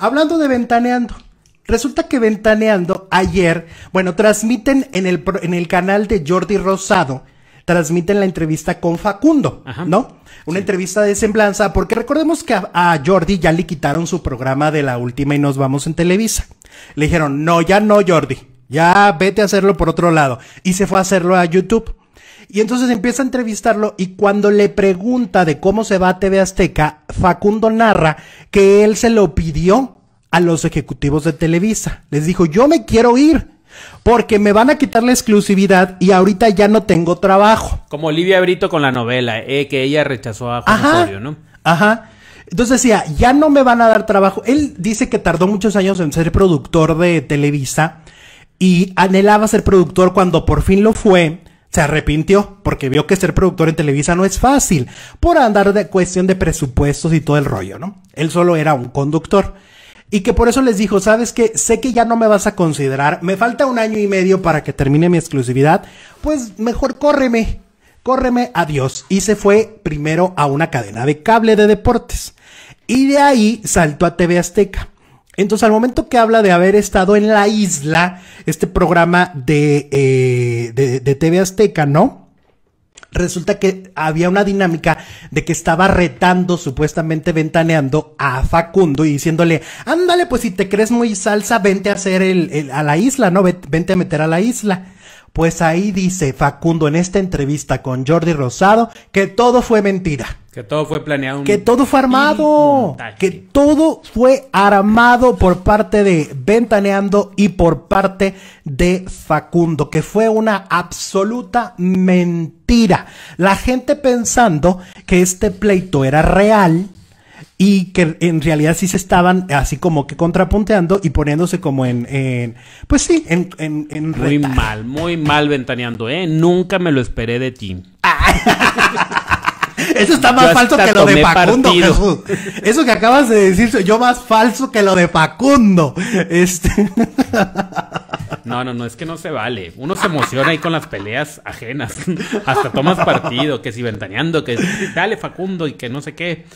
Hablando de ventaneando. Resulta que ventaneando ayer, bueno, transmiten en el, en el canal de Jordi Rosado, transmiten la entrevista con Facundo, ¿no? Una entrevista de semblanza, porque recordemos que a, Jordi ya le quitaron su programa de la última y nos vamos en Televisa. Le dijeron, no, ya no, Jordi, ya vete a hacerlo por otro lado. Y se fue a hacerlo a YouTube. Y entonces empieza a entrevistarlo y cuando le pregunta de cómo se va a TV Azteca, Facundo narra que él se lo pidió a los ejecutivos de Televisa. Les dijo, yo me quiero ir porque me van a quitar la exclusividad y ahorita ya no tengo trabajo. Como Olivia Brito con la novela, eh, que ella rechazó a Juan ajá, ¿no? Ajá. Entonces decía, ya no me van a dar trabajo. Él dice que tardó muchos años en ser productor de Televisa y anhelaba ser productor cuando por fin lo fue. Se arrepintió porque vio que ser productor en Televisa no es fácil por andar de cuestión de presupuestos y todo el rollo, ¿no? Él solo era un conductor. Y que por eso les dijo, sabes que sé que ya no me vas a considerar, me falta un año y medio para que termine mi exclusividad, pues mejor córreme, córreme, adiós. Y se fue primero a una cadena de cable de deportes. Y de ahí saltó a TV Azteca. Entonces, al momento que habla de haber estado en la isla, este programa de, eh, TV Azteca, ¿no? resulta que había una dinámica de que estaba retando, supuestamente ventaneando a Facundo y diciéndole, ándale, pues si te crees muy salsa, vente a hacer el a la isla, ¿no? Vente a meter a la isla. Pues ahí dice Facundo en esta entrevista con Jordi Rosado que todo fue mentira. Que todo fue planeado. Que todo fue armado. Que todo fue armado por parte de Ventaneando y por parte de Facundo. Que fue una absoluta mentira. La gente pensando que este pleito era real y que en realidad sí se estaban así como que contrapunteando y poniéndose como en, en pues sí, en, Muy mal, muy mal ventaneando, ¿eh? Nunca me lo esperé de ti. Eso está más falso que lo de Facundo, Eso que acabas de decir, yo más falso que lo de Facundo. Este... No, no, no, es que no se vale. Uno se emociona ahí con las peleas ajenas. Hasta tomas partido, que si ventaneando, que dale Facundo y que no sé qué.